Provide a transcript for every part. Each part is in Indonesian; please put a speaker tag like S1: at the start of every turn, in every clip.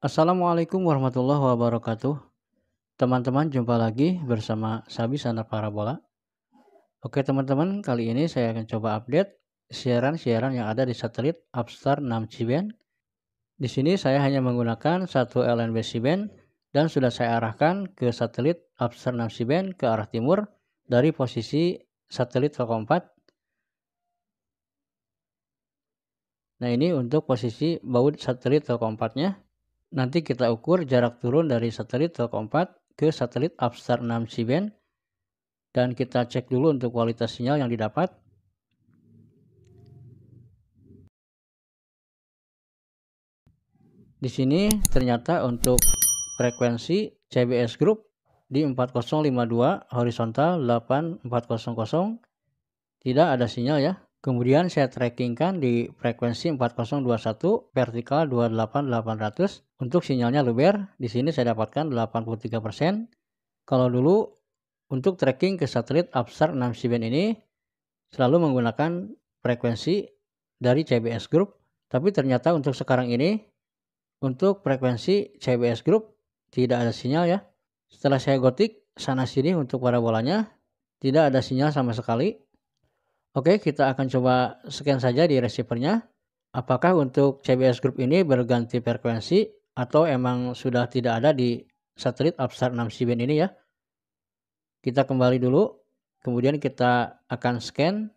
S1: Assalamualaikum warahmatullahi wabarakatuh. Teman-teman, jumpa lagi bersama Sabi Anak Parabola. Oke teman-teman, kali ini saya akan coba update siaran-siaran yang ada di satelit Upstar 6 C-band. Di sini saya hanya menggunakan satu LNB C-band dan sudah saya arahkan ke satelit Upstar 6 C-band ke arah timur dari posisi satelit Telkom 4. Nah ini untuk posisi baut satelit Telkom 4-nya. Nanti kita ukur jarak turun dari satelit Telkom 4 ke satelit Upstar 6 C-band dan kita cek dulu untuk kualitas sinyal yang didapat. Di sini ternyata untuk frekuensi CBS Group di 4052 horizontal 8400 tidak ada sinyal ya Kemudian saya trackingkan di frekuensi 4021 vertikal 28800 untuk sinyalnya luber. Di sini saya dapatkan 83%. Kalau dulu untuk tracking ke satelit Absar 6 c ini selalu menggunakan frekuensi dari CBS Group. Tapi ternyata untuk sekarang ini untuk frekuensi CBS Group tidak ada sinyal ya. Setelah saya gotik sana sini untuk bolanya tidak ada sinyal sama sekali Oke, kita akan coba scan saja di receivernya. Apakah untuk CBS Group ini berganti frekuensi atau emang sudah tidak ada di satelit Upstart 6 c ini ya. Kita kembali dulu, kemudian kita akan scan.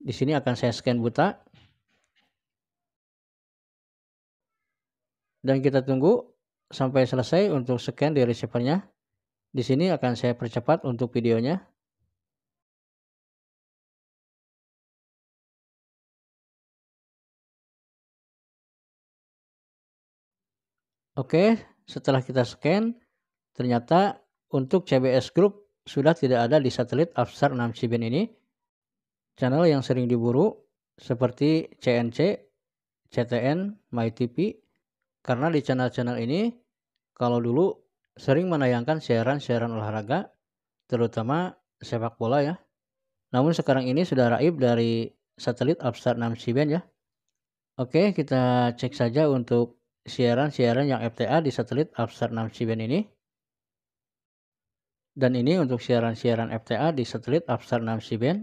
S1: Di sini akan saya scan buta. Dan kita tunggu sampai selesai untuk scan di receivernya. Di sini akan saya percepat
S2: untuk videonya.
S1: Oke, setelah kita scan, ternyata untuk CBS Group sudah tidak ada di satelit ABSAR 6 Cbin ini. Channel yang sering diburu seperti CNC, CTN, MyTV, karena di channel-channel ini kalau dulu sering menayangkan siaran-siaran olahraga, terutama sepak bola ya. Namun sekarang ini sudah raib dari satelit Upstart 6 Cband ya. Oke, kita cek saja untuk siaran-siaran yang FTA di satelit Absat 6 C-band ini. Dan ini untuk siaran-siaran FTA di satelit Absat 6 C-band.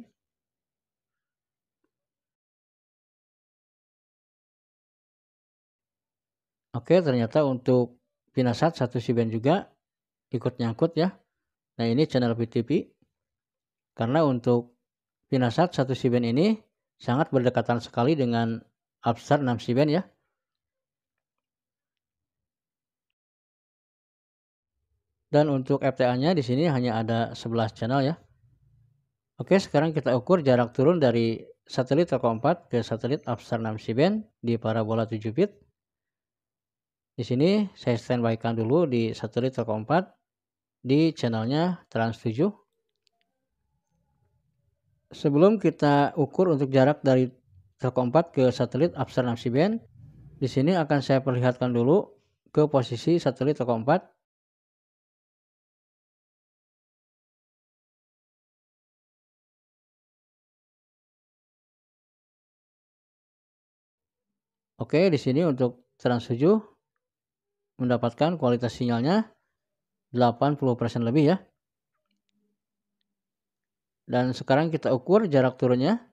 S2: Oke, ternyata
S1: untuk Vinasat 1 C-band juga ikut nyangkut ya. Nah, ini channel PTP. Karena untuk Vinasat 1 C-band ini sangat berdekatan sekali dengan Absat 6 C-band ya. dan untuk FTA-nya di sini hanya ada 11 channel ya. Oke, sekarang kita ukur jarak turun dari satelit Telkom 4 ke satelit Absar 6 C-band di parabola 7 bit. Di sini saya standby kan dulu di satelit Telkom 4 di channelnya Trans 7. Sebelum kita ukur untuk jarak dari Telkom 4 ke satelit Absar 6 C-band, di sini akan saya perlihatkan dulu ke posisi satelit Telkom 4 Oke, di sini untuk trans 7 mendapatkan kualitas sinyalnya 80% lebih ya. Dan sekarang kita ukur jarak turunnya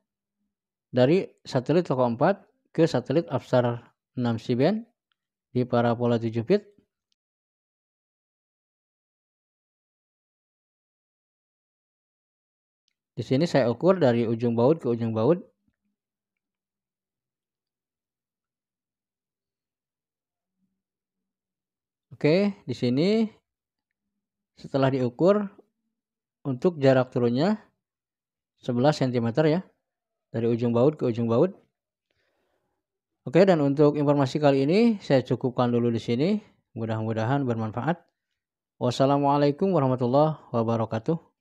S1: dari satelit Toko 4 ke satelit Absar 6 C-band di parabola 7
S2: bit. Di sini saya ukur dari ujung baut ke ujung baut
S1: Oke, di sini setelah diukur untuk jarak turunnya 11 cm ya dari ujung baut ke ujung baut. Oke, dan untuk informasi kali ini saya cukupkan dulu di sini. Mudah-mudahan bermanfaat. Wassalamualaikum warahmatullahi wabarakatuh.